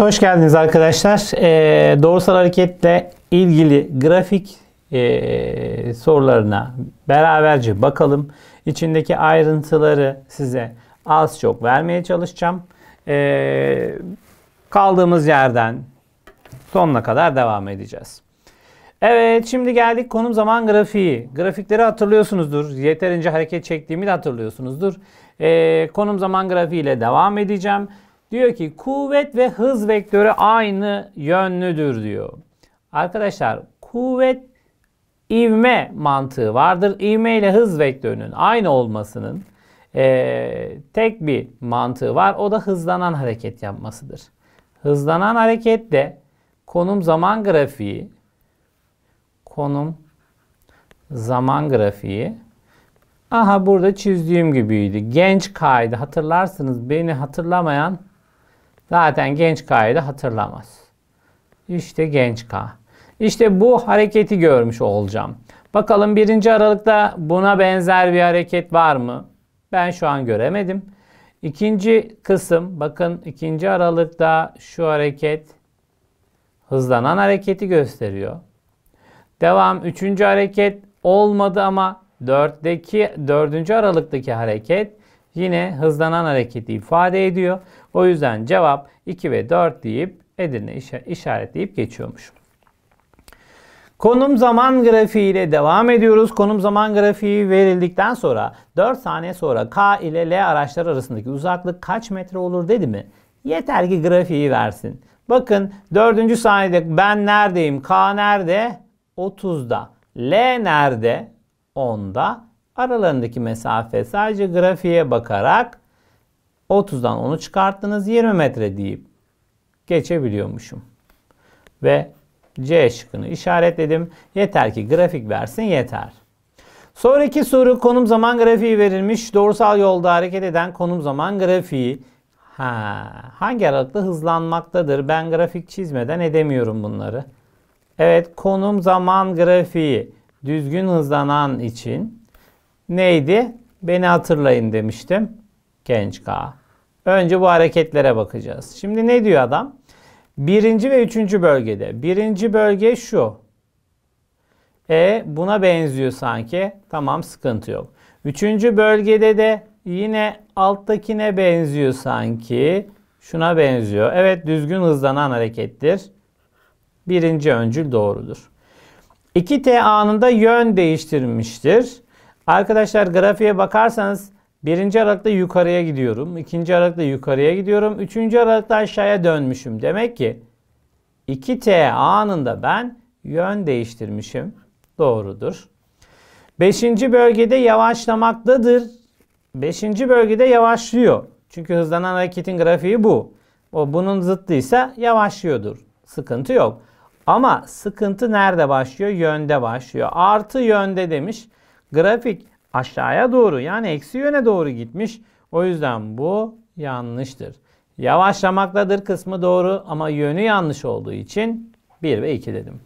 Hareket'e hoş geldiniz arkadaşlar. Ee, doğrusal hareketle ilgili grafik e, sorularına beraberce bakalım. İçindeki ayrıntıları size az çok vermeye çalışacağım. Ee, kaldığımız yerden sonuna kadar devam edeceğiz. Evet şimdi geldik konum zaman grafiği. Grafikleri hatırlıyorsunuzdur. Yeterince hareket çektiğimi de hatırlıyorsunuzdur. Ee, konum zaman grafiği ile devam edeceğim. Diyor ki kuvvet ve hız vektörü aynı yönlüdür diyor. Arkadaşlar kuvvet ivme mantığı vardır. İvme ile hız vektörünün aynı olmasının e, tek bir mantığı var. O da hızlanan hareket yapmasıdır. Hızlanan hareket de konum zaman grafiği konum zaman grafiği aha burada çizdiğim gibiydi. Genç kaydı hatırlarsınız beni hatırlamayan Zaten genç K'yı da hatırlamaz. İşte genç K. İşte bu hareketi görmüş olacağım. Bakalım 1. Aralık'ta buna benzer bir hareket var mı? Ben şu an göremedim. İkinci kısım bakın 2. Aralık'ta şu hareket hızlanan hareketi gösteriyor. Devam 3. hareket olmadı ama 4'deki 4. Aralık'taki hareket yine hızlanan hareketi ifade ediyor. O yüzden cevap 2 ve 4 deyip Edirne işaretleyip geçiyormuş. Konum zaman grafiği ile devam ediyoruz. Konum zaman grafiği verildikten sonra 4 saniye sonra K ile L araçlar arasındaki uzaklık kaç metre olur dedi mi? Yeter ki grafiği versin. Bakın 4. saniyede ben neredeyim? K nerede? 30'da. L nerede? 10'da. Aralarındaki mesafe sadece grafiğe bakarak 30'dan 10'u çıkarttınız 20 metre deyip geçebiliyormuşum. Ve C şıkkını işaretledim. Yeter ki grafik versin yeter. Sonraki soru konum zaman grafiği verilmiş. Doğrusal yolda hareket eden konum zaman grafiği. Ha, hangi aralıkta hızlanmaktadır? Ben grafik çizmeden edemiyorum bunları. Evet konum zaman grafiği düzgün hızlanan için neydi? Beni hatırlayın demiştim. Genç K. Önce bu hareketlere bakacağız. Şimdi ne diyor adam? Birinci ve üçüncü bölgede. Birinci bölge şu. E buna benziyor sanki. Tamam sıkıntı yok. Üçüncü bölgede de yine alttakine benziyor sanki. Şuna benziyor. Evet düzgün hızlanan harekettir. Birinci öncül doğrudur. 2T anında yön değiştirmiştir. Arkadaşlar grafiğe bakarsanız Birinci arakta yukarıya gidiyorum. ikinci arakta yukarıya gidiyorum. Üçüncü arakta aşağıya dönmüşüm. Demek ki 2T anında ben yön değiştirmişim. Doğrudur. Beşinci bölgede yavaşlamaktadır. Beşinci bölgede yavaşlıyor. Çünkü hızlanan hareketin grafiği bu. O bunun zıttıysa yavaşlıyordur. Sıkıntı yok. Ama sıkıntı nerede başlıyor? Yönde başlıyor. Artı yönde demiş. Grafik aşağıya doğru yani eksi yöne doğru gitmiş. O yüzden bu yanlıştır. Yavaşlamaktadır kısmı doğru ama yönü yanlış olduğu için 1 ve 2 dedim.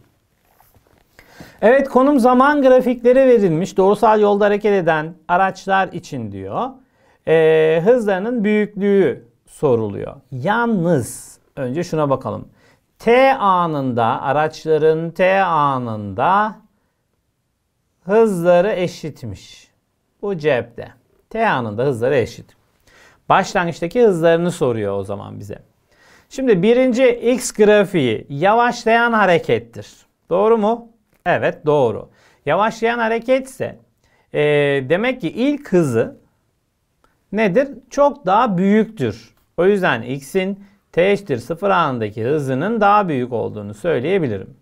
Evet konum zaman grafikleri verilmiş. Doğrusal yolda hareket eden araçlar için diyor. E, hızlarının büyüklüğü soruluyor. Yalnız önce şuna bakalım. T anında araçların T anında hızları eşitmiş. Bu cepte. T anında hızları eşit. Başlangıçtaki hızlarını soruyor o zaman bize. Şimdi birinci X grafiği yavaşlayan harekettir. Doğru mu? Evet doğru. Yavaşlayan hareket e, demek ki ilk hızı nedir? Çok daha büyüktür. O yüzden X'in t eşittir 0 anındaki hızının daha büyük olduğunu söyleyebilirim.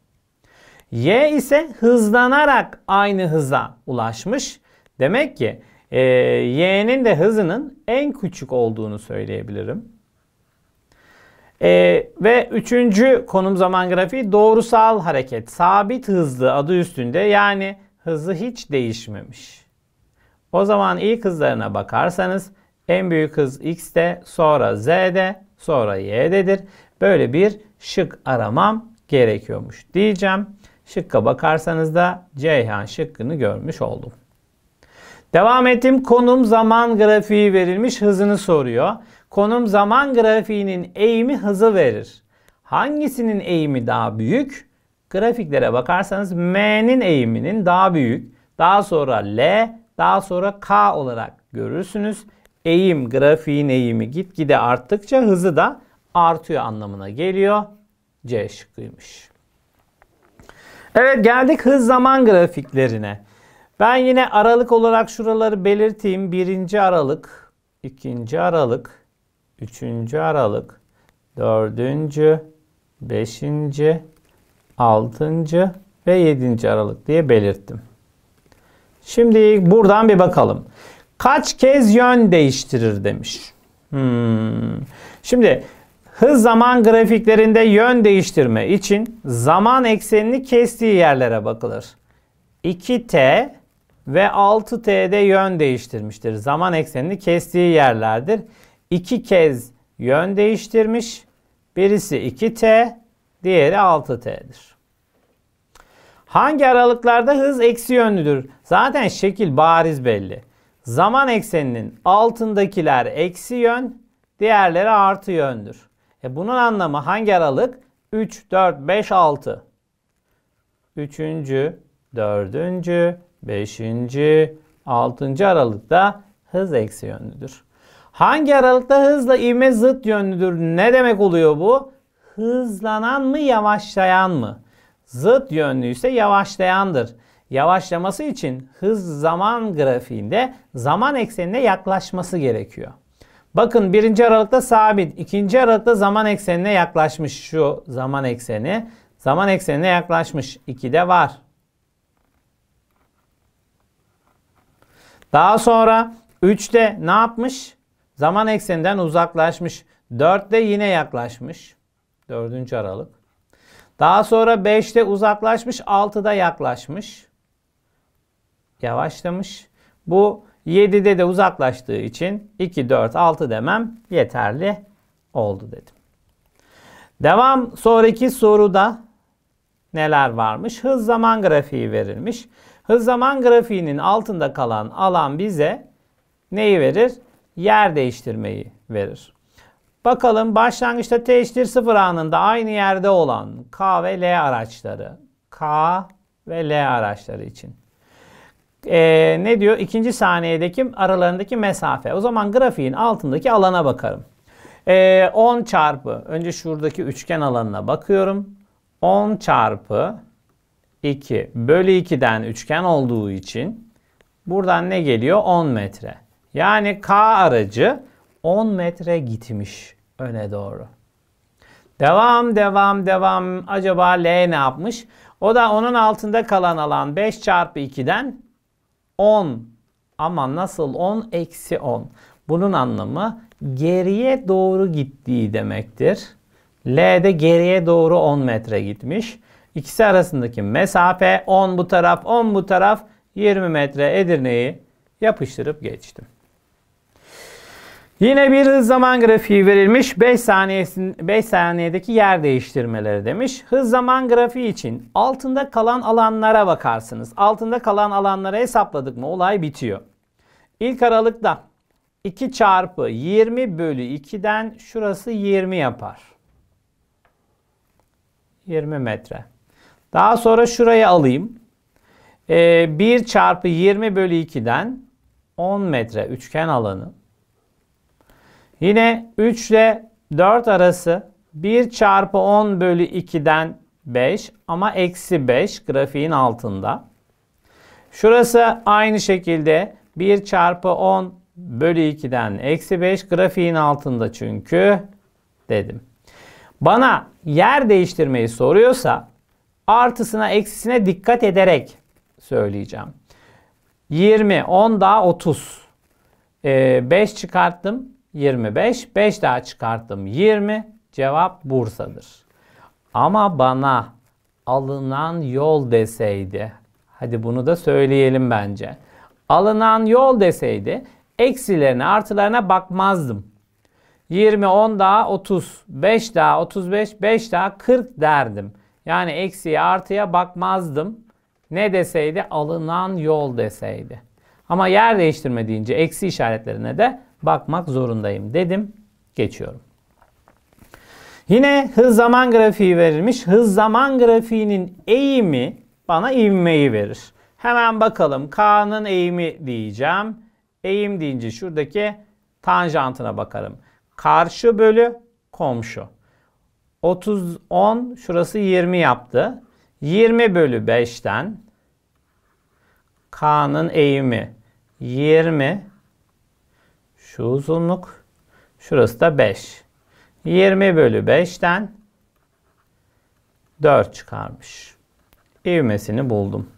Y ise hızlanarak aynı hıza ulaşmış. Demek ki e, y'nin de hızının en küçük olduğunu söyleyebilirim. E, ve üçüncü konum zaman grafiği doğrusal hareket. Sabit hızlı adı üstünde yani hızı hiç değişmemiş. O zaman ilk hızlarına bakarsanız en büyük hız x'te sonra z'de sonra y'dedir. Böyle bir şık aramam gerekiyormuş diyeceğim. Şıkka bakarsanız da Ceyhan şıkkını görmüş oldum. Devam ettim. Konum zaman grafiği verilmiş hızını soruyor. Konum zaman grafiğinin eğimi hızı verir. Hangisinin eğimi daha büyük? Grafiklere bakarsanız M'nin eğiminin daha büyük. Daha sonra L, daha sonra K olarak görürsünüz. Eğim, grafiğin eğimi gitgide arttıkça hızı da artıyor anlamına geliyor. C şıkkıymış. Evet geldik hız zaman grafiklerine. Ben yine aralık olarak şuraları belirteyim. Birinci aralık, ikinci aralık, üçüncü aralık, dördüncü, beşinci, altıncı ve yedinci aralık diye belirttim. Şimdi buradan bir bakalım. Kaç kez yön değiştirir demiş. Hmm. Şimdi hız zaman grafiklerinde yön değiştirme için zaman eksenini kestiği yerlere bakılır. 2t ve 6T'de yön değiştirmiştir. Zaman eksenini kestiği yerlerdir. İki kez yön değiştirmiş. Birisi 2T, diğeri 6T'dir. Hangi aralıklarda hız eksi yönlüdür? Zaten şekil bariz belli. Zaman ekseninin altındakiler eksi yön, diğerleri artı yöndür. E bunun anlamı hangi aralık? 3, 4, 5, 6. Üçüncü, dördüncü, 5. 6. aralıkta hız eksi yönlüdür. Hangi aralıkta hızla ivme zıt yönlüdür? Ne demek oluyor bu? Hızlanan mı yavaşlayan mı? Zıt yönlü ise yavaşlayandır. Yavaşlaması için hız zaman grafiğinde zaman eksenine yaklaşması gerekiyor. Bakın birinci aralıkta sabit, ikinci aralıkta zaman eksenine yaklaşmış şu zaman ekseni. Zaman eksenine yaklaşmış. 2'de var. Daha sonra 3'te ne yapmış? Zaman ekseninden uzaklaşmış. 4'te yine yaklaşmış. 4. aralık. Daha sonra 5'te uzaklaşmış. 6'da yaklaşmış. Yavaşlamış. Bu 7'de de uzaklaştığı için 2, 4, 6 demem yeterli oldu dedim. Devam sonraki soruda neler varmış? Hız zaman grafiği verilmiş. Hız zaman grafiğinin altında kalan alan bize neyi verir? Yer değiştirmeyi verir. Bakalım başlangıçta t eşittir 0 anında aynı yerde olan K ve L araçları. K ve L araçları için. Ee, ne diyor? İkinci saniyedeki aralarındaki mesafe. O zaman grafiğin altındaki alana bakarım. Ee, 10 çarpı. Önce şuradaki üçgen alanına bakıyorum. 10 çarpı 2 bölü 2'den üçgen olduğu için buradan ne geliyor? 10 metre. Yani K aracı 10 metre gitmiş öne doğru. Devam devam devam. Acaba L ne yapmış? O da onun altında kalan alan 5 çarpı 2'den 10. Ama nasıl 10 eksi 10. Bunun anlamı geriye doğru gittiği demektir. L de geriye doğru 10 metre gitmiş. İkisi arasındaki mesafe 10 bu taraf 10 bu taraf 20 metre Edirne'yi yapıştırıp geçtim. Yine bir hız zaman grafiği verilmiş. 5 saniyesin 5 saniyedeki yer değiştirmeleri demiş. Hız zaman grafiği için altında kalan alanlara bakarsınız. Altında kalan alanları hesapladık mı olay bitiyor. İlk aralıkta 2 çarpı 20 bölü 2'den şurası 20 yapar. 20 metre. Daha sonra şuraya alayım. Ee, 1 çarpı 20 bölü 2'den 10 metre üçgen alanı. Yine 3 ile 4 arası 1 çarpı 10 bölü 2'den 5 ama eksi 5 grafiğin altında. Şurası aynı şekilde 1 çarpı 10 bölü 2'den eksi 5 grafiğin altında çünkü dedim. Bana yer değiştirmeyi soruyorsa artısına eksisine dikkat ederek söyleyeceğim. 20, 10 daha 30. Ee, 5 çıkarttım 25, 5 daha çıkarttım 20. Cevap Bursa'dır. Ama bana alınan yol deseydi, hadi bunu da söyleyelim bence. Alınan yol deseydi eksilerine artılarına bakmazdım. 20, 10 daha 30, 5 daha 35, 5 daha 40 derdim. Yani eksiye artıya bakmazdım. Ne deseydi? Alınan yol deseydi. Ama yer değiştirme deyince eksi işaretlerine de bakmak zorundayım dedim. Geçiyorum. Yine hız zaman grafiği verilmiş. Hız zaman grafiğinin eğimi bana ivmeyi verir. Hemen bakalım K'nın eğimi diyeceğim. Eğim deyince şuradaki tanjantına bakarım. Karşı bölü komşu. 30, 10, şurası 20 yaptı. 20 bölü 5'ten K'nın eğimi 20. Şu uzunluk. Şurası da 5. 20 bölü 5'ten 4 çıkarmış. İvmesini buldum.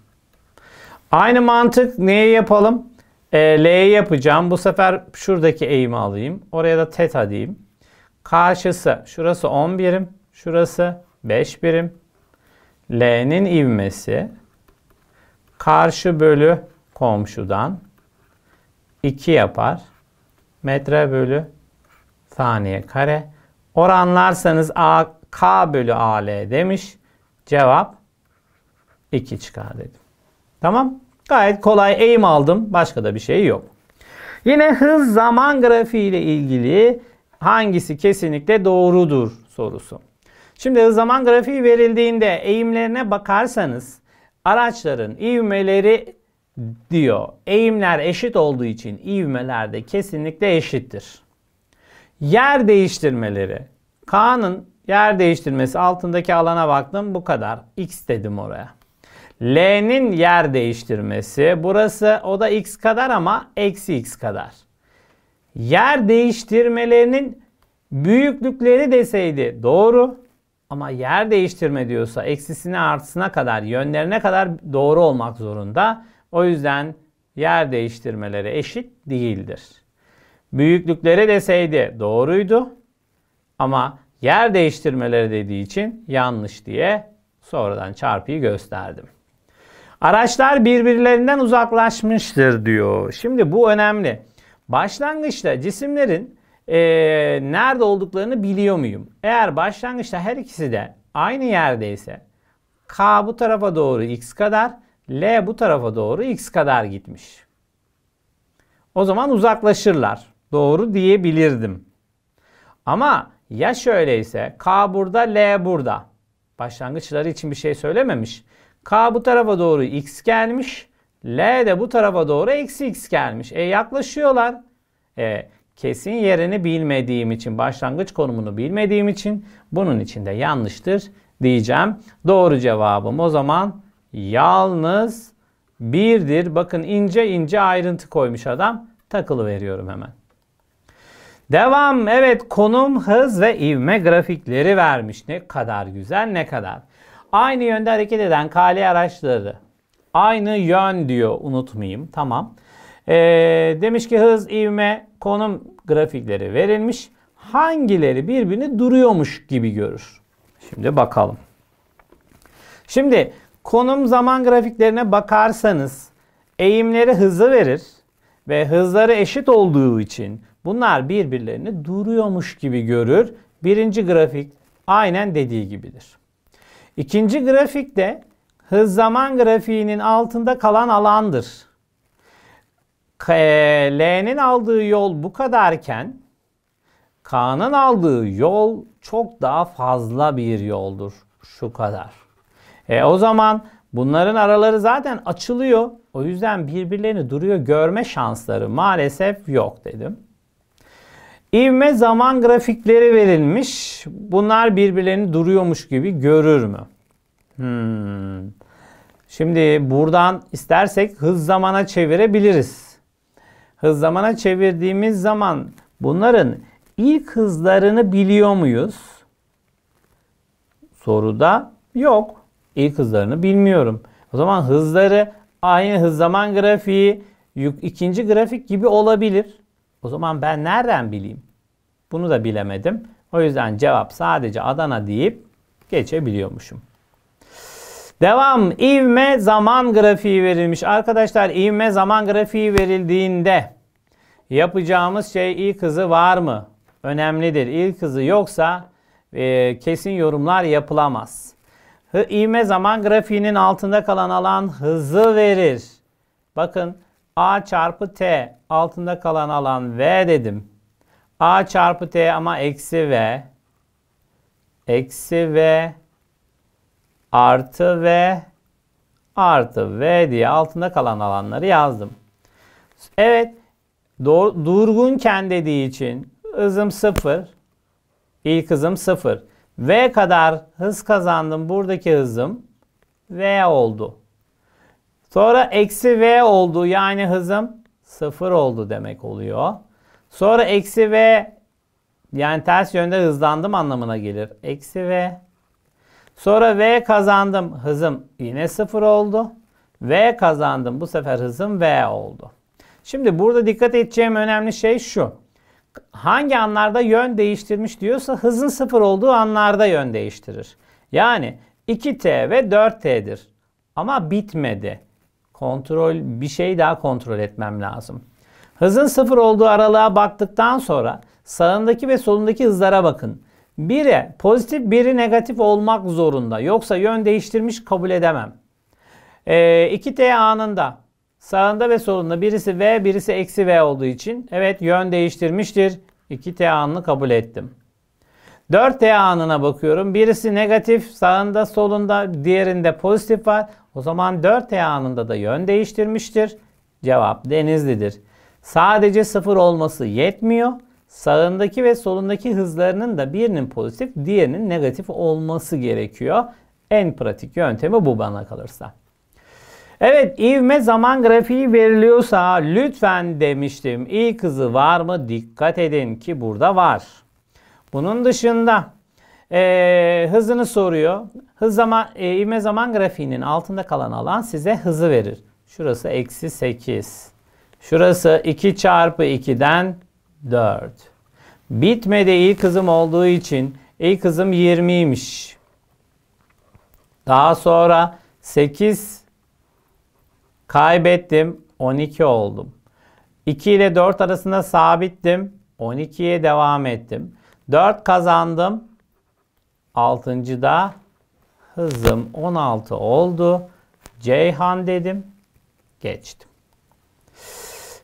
Aynı mantık neye yapalım? E, L'ye yapacağım. Bu sefer şuradaki eğimi alayım. Oraya da teta diyeyim karşısı. Şurası 10 birim, şurası 5 birim. L'nin ivmesi karşı bölü komşudan 2 yapar. Metre bölü saniye kare. Oranlarsanız A, K bölü AL demiş. Cevap 2 çıkar dedim. Tamam. Gayet kolay eğim aldım. Başka da bir şey yok. Yine hız zaman grafiği ile ilgili hangisi kesinlikle doğrudur sorusu. Şimdi zaman grafiği verildiğinde eğimlerine bakarsanız araçların ivmeleri diyor. Eğimler eşit olduğu için ivmeler de kesinlikle eşittir. Yer değiştirmeleri. K'nın yer değiştirmesi altındaki alana baktım bu kadar. X dedim oraya. L'nin yer değiştirmesi burası o da x kadar ama eksi x kadar yer değiştirmelerinin büyüklükleri deseydi doğru ama yer değiştirme diyorsa eksisine artısına kadar yönlerine kadar doğru olmak zorunda. O yüzden yer değiştirmeleri eşit değildir. Büyüklükleri deseydi doğruydu ama yer değiştirmeleri dediği için yanlış diye sonradan çarpıyı gösterdim. Araçlar birbirlerinden uzaklaşmıştır diyor. Şimdi bu önemli. Başlangıçta cisimlerin e, nerede olduklarını biliyor muyum? Eğer başlangıçta her ikisi de aynı yerdeyse K bu tarafa doğru X kadar, L bu tarafa doğru X kadar gitmiş. O zaman uzaklaşırlar. Doğru diyebilirdim. Ama ya şöyleyse K burada, L burada. Başlangıçları için bir şey söylememiş. K bu tarafa doğru X gelmiş. L de bu tarafa doğru eksi x gelmiş. E yaklaşıyorlar. E, kesin yerini bilmediğim için, başlangıç konumunu bilmediğim için bunun içinde yanlıştır diyeceğim. Doğru cevabım o zaman yalnız birdir. Bakın ince ince ayrıntı koymuş adam. Takılı veriyorum hemen. Devam. Evet konum, hız ve ivme grafikleri vermiş. Ne kadar güzel ne kadar. Aynı yönde hareket eden kale araçları Aynı yön diyor unutmayayım. Tamam. E, demiş ki hız, ivme, konum grafikleri verilmiş. Hangileri birbirini duruyormuş gibi görür? Şimdi bakalım. Şimdi konum zaman grafiklerine bakarsanız eğimleri hızı verir ve hızları eşit olduğu için bunlar birbirlerini duruyormuş gibi görür. Birinci grafik aynen dediği gibidir. İkinci grafikte hız zaman grafiğinin altında kalan alandır. L'nin aldığı yol bu kadarken K'nın aldığı yol çok daha fazla bir yoldur. Şu kadar. E, o zaman bunların araları zaten açılıyor. O yüzden birbirlerini duruyor görme şansları maalesef yok dedim. İvme zaman grafikleri verilmiş. Bunlar birbirlerini duruyormuş gibi görür mü? Hmm. Şimdi buradan istersek hız zamana çevirebiliriz. Hız zamana çevirdiğimiz zaman bunların ilk hızlarını biliyor muyuz? Soruda yok. İlk hızlarını bilmiyorum. O zaman hızları aynı hız zaman grafiği ikinci grafik gibi olabilir. O zaman ben nereden bileyim? Bunu da bilemedim. O yüzden cevap sadece Adana deyip geçebiliyormuşum. Devam. İvme zaman grafiği verilmiş. Arkadaşlar ivme zaman grafiği verildiğinde yapacağımız şey ilk hızı var mı? Önemlidir. İlk hızı yoksa e, kesin yorumlar yapılamaz. Hı, ivme zaman grafiğinin altında kalan alan hızı verir. Bakın A çarpı T altında kalan alan V dedim. A çarpı T ama eksi V. Eksi V artı V artı V diye altında kalan alanları yazdım. Evet. durgunken dediği için hızım 0. ilk hızım 0. V kadar hız kazandım. Buradaki hızım V oldu. Sonra eksi V oldu. Yani hızım 0 oldu demek oluyor. Sonra eksi V yani ters yönde hızlandım anlamına gelir. Eksi V Sonra V kazandım. Hızım yine 0 oldu. V kazandım. Bu sefer hızım V oldu. Şimdi burada dikkat edeceğim önemli şey şu. Hangi anlarda yön değiştirmiş diyorsa hızın 0 olduğu anlarda yön değiştirir. Yani 2T ve 4T'dir. Ama bitmedi. Kontrol bir şey daha kontrol etmem lazım. Hızın 0 olduğu aralığa baktıktan sonra sağındaki ve solundaki hızlara bakın. Biri pozitif, biri negatif olmak zorunda. Yoksa yön değiştirmiş kabul edemem. E, ee, 2T anında sağında ve solunda birisi V, birisi eksi V olduğu için evet yön değiştirmiştir. 2T anını kabul ettim. 4T anına bakıyorum. Birisi negatif, sağında, solunda, diğerinde pozitif var. O zaman 4T anında da yön değiştirmiştir. Cevap Denizli'dir. Sadece sıfır olması yetmiyor sağındaki ve solundaki hızlarının da birinin pozitif diğerinin negatif olması gerekiyor. En pratik yöntemi bu bana kalırsa. Evet ivme zaman grafiği veriliyorsa lütfen demiştim. İlk hızı var mı dikkat edin ki burada var. Bunun dışında e, hızını soruyor. Hız zaman, e, ivme zaman grafiğinin altında kalan alan size hızı verir. Şurası eksi 8. Şurası 2 çarpı 2'den 4. Bitmedi ilk kızım olduğu için ilk kızım 20'ymiş. Daha sonra 8 kaybettim 12 oldum. 2 ile 4 arasında sabittim 12'ye devam ettim. 4 kazandım 6. da hızım 16 oldu. Ceyhan dedim geçtim.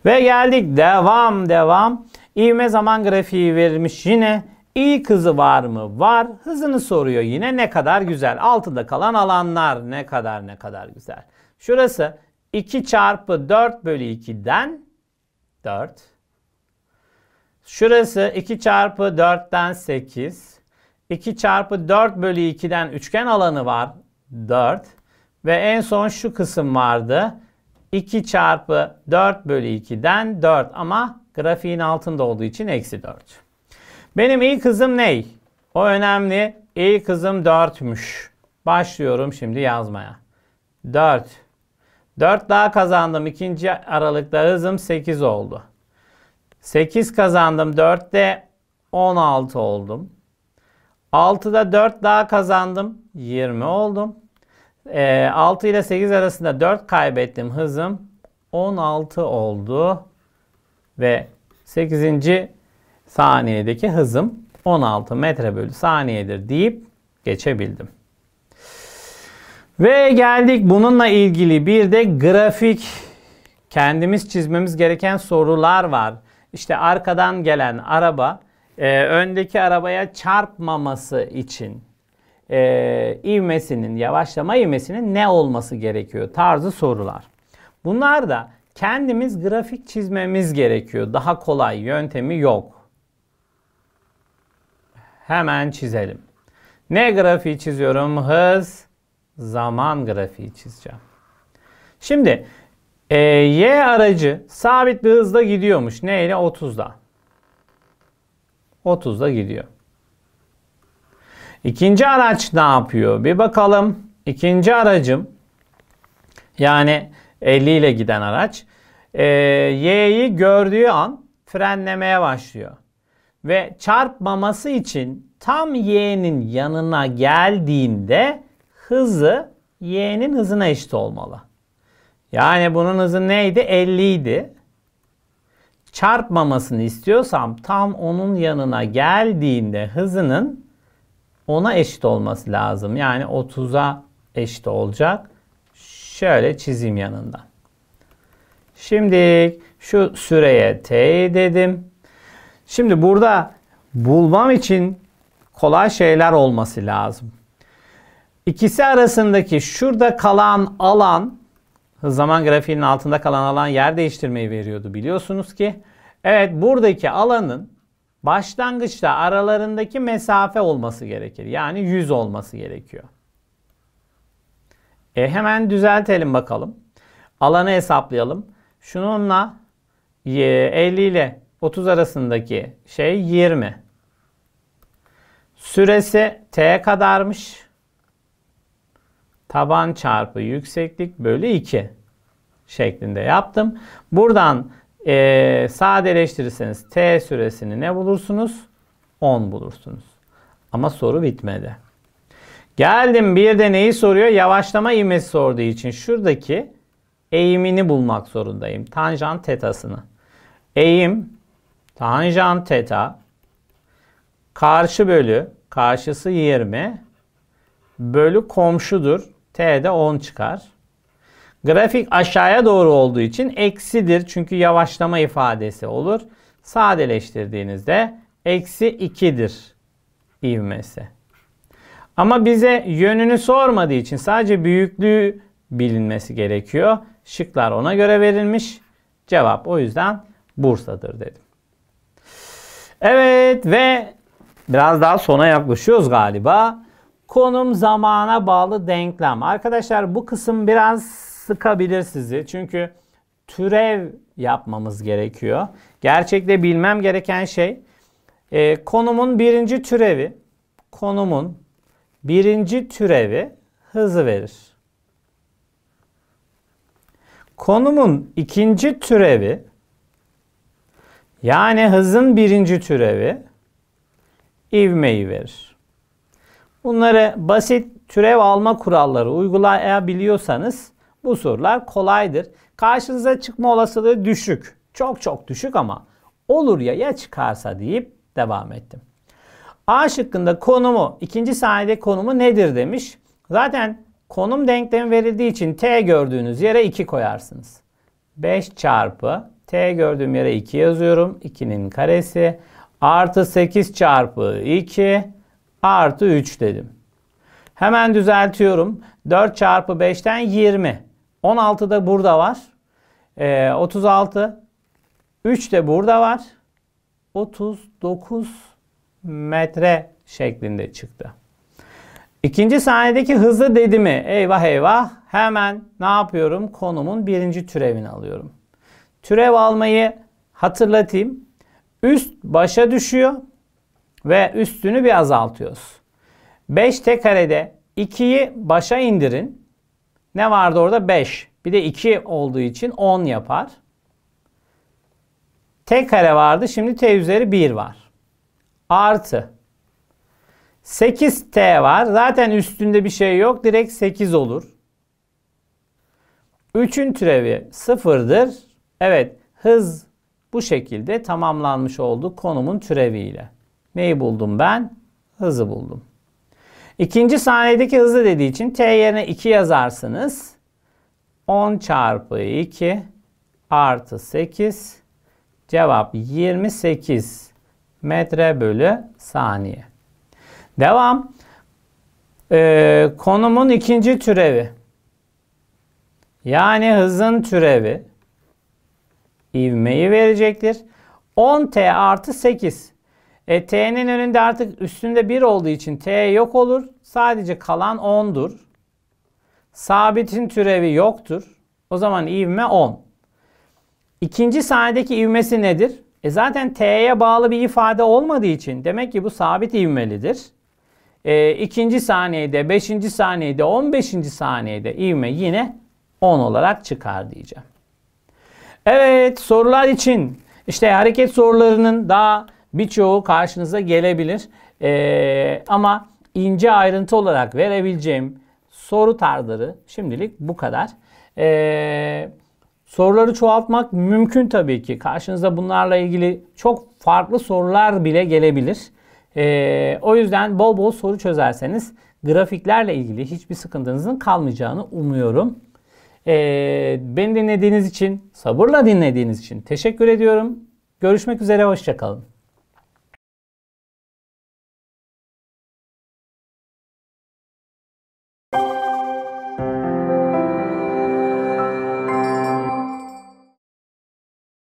Ve geldik devam devam İvme zaman grafiği vermiş yine. İyi kızı var mı? Var. Hızını soruyor yine. Ne kadar güzel. Altıda kalan alanlar ne kadar ne kadar güzel. Şurası 2 çarpı 4 bölü 2'den 4. Şurası 2 çarpı 4'ten 8. 2 çarpı 4 bölü 2'den üçgen alanı var 4. Ve en son şu kısım vardı. 2 çarpı 4 bölü 2'den 4 ama Grafiğin altında olduğu için eksi 4. Benim ilk hızım ney? O önemli. İlk hızım 4'müş. Başlıyorum şimdi yazmaya. 4. 4 daha kazandım. İkinci aralıkta hızım 8 oldu. 8 kazandım. 4'te 16 oldum. 6'da 4 daha kazandım. 20 oldum. E, ee, 6 ile 8 arasında 4 kaybettim. Hızım 16 oldu ve 8. saniyedeki hızım 16 metre bölü saniyedir deyip geçebildim. Ve geldik bununla ilgili bir de grafik kendimiz çizmemiz gereken sorular var. İşte arkadan gelen araba e, öndeki arabaya çarpmaması için e, ivmesinin, yavaşlama ivmesinin ne olması gerekiyor tarzı sorular. Bunlar da Kendimiz grafik çizmemiz gerekiyor. Daha kolay yöntemi yok. Hemen çizelim. Ne grafiği çiziyorum? Hız, zaman grafiği çizeceğim. Şimdi e, Y aracı sabit bir hızla gidiyormuş. Ne ile? 30'da. 30'da gidiyor. İkinci araç ne yapıyor? Bir bakalım. İkinci aracım yani 50 ile giden araç e, Y'yi gördüğü an frenlemeye başlıyor. Ve çarpmaması için tam Y'nin yanına geldiğinde hızı Y'nin hızına eşit olmalı. Yani bunun hızı neydi? 50 idi. Çarpmamasını istiyorsam tam onun yanına geldiğinde hızının ona eşit olması lazım. Yani 30'a eşit olacak. Şöyle çizeyim yanından. Şimdi şu süreye t dedim. Şimdi burada bulmam için kolay şeyler olması lazım. İkisi arasındaki şurada kalan alan zaman grafiğinin altında kalan alan yer değiştirmeyi veriyordu biliyorsunuz ki. Evet buradaki alanın başlangıçta aralarındaki mesafe olması gerekir. Yani 100 olması gerekiyor. E hemen düzeltelim bakalım. Alanı hesaplayalım. Şununla 50 ile 30 arasındaki şey 20. Süresi t kadarmış. Taban çarpı yükseklik bölü 2 şeklinde yaptım. Buradan e, sadeleştirirseniz t süresini ne bulursunuz? 10 bulursunuz. Ama soru bitmedi. Geldim bir de neyi soruyor? Yavaşlama ivmesi sorduğu için şuradaki eğimini bulmak zorundayım. Tanjant tetasını. Eğim tanjant teta karşı bölü karşısı 20 bölü komşudur. T'de 10 çıkar. Grafik aşağıya doğru olduğu için eksidir. Çünkü yavaşlama ifadesi olur. Sadeleştirdiğinizde eksi 2'dir ivmesi. Ama bize yönünü sormadığı için sadece büyüklüğü bilinmesi gerekiyor. Şıklar ona göre verilmiş. Cevap o yüzden Bursa'dır dedim. Evet ve biraz daha sona yaklaşıyoruz galiba. Konum zamana bağlı denklem. Arkadaşlar bu kısım biraz sıkabilir sizi. Çünkü türev yapmamız gerekiyor. Gerçekte bilmem gereken şey e, konumun birinci türevi konumun birinci türevi hızı verir. Konumun ikinci türevi yani hızın birinci türevi ivmeyi verir. Bunları basit türev alma kuralları uygulayabiliyorsanız bu sorular kolaydır. Karşınıza çıkma olasılığı düşük. Çok çok düşük ama olur ya ya çıkarsa deyip devam ettim. A şıkkında konumu, ikinci saniyede konumu nedir demiş. Zaten Konum denklemi verildiği için t gördüğünüz yere 2 koyarsınız. 5 çarpı t gördüğüm yere 2 yazıyorum. 2'nin karesi artı 8 çarpı 2 artı 3 dedim. Hemen düzeltiyorum. 4 çarpı 5'ten 20. 16 da burada var. Ee, 36. 3 de burada var. 39 metre şeklinde çıktı. İkinci saniyedeki hızı hızlı mi? eyvah eyvah hemen ne yapıyorum? Konumun birinci türevini alıyorum. Türev almayı hatırlatayım. Üst başa düşüyor ve üstünü bir azaltıyoruz. 5 t karede 2'yi başa indirin. Ne vardı orada? 5. Bir de 2 olduğu için 10 yapar. T kare vardı. Şimdi T üzeri 1 var. Artı 8T var. Zaten üstünde bir şey yok. Direkt 8 olur. 3'ün türevi 0'dır. Evet hız bu şekilde tamamlanmış oldu konumun türeviyle. Neyi buldum ben? Hızı buldum. İkinci saniyedeki hızı dediği için t yerine 2 yazarsınız. 10 çarpı 2 artı 8 cevap 28 metre bölü saniye. Devam. Ee, konumun ikinci türevi. Yani hızın türevi ivmeyi verecektir. 10t artı 8. E, t'nin önünde artık üstünde 1 olduğu için t yok olur. Sadece kalan 10'dur. Sabitin türevi yoktur. O zaman ivme 10. İkinci sahnedeki ivmesi nedir? E zaten t'ye bağlı bir ifade olmadığı için demek ki bu sabit ivmelidir e, ikinci saniyede, beşinci saniyede, on beşinci saniyede ivme yine 10 olarak çıkar diyeceğim. Evet sorular için işte hareket sorularının daha birçoğu karşınıza gelebilir. Ee, ama ince ayrıntı olarak verebileceğim soru tarzları şimdilik bu kadar. Ee, soruları çoğaltmak mümkün tabii ki. Karşınıza bunlarla ilgili çok farklı sorular bile gelebilir. E, o yüzden bol bol soru çözerseniz grafiklerle ilgili hiçbir sıkıntınızın kalmayacağını umuyorum. E, beni dinlediğiniz için, sabırla dinlediğiniz için teşekkür ediyorum. Görüşmek üzere, hoşçakalın.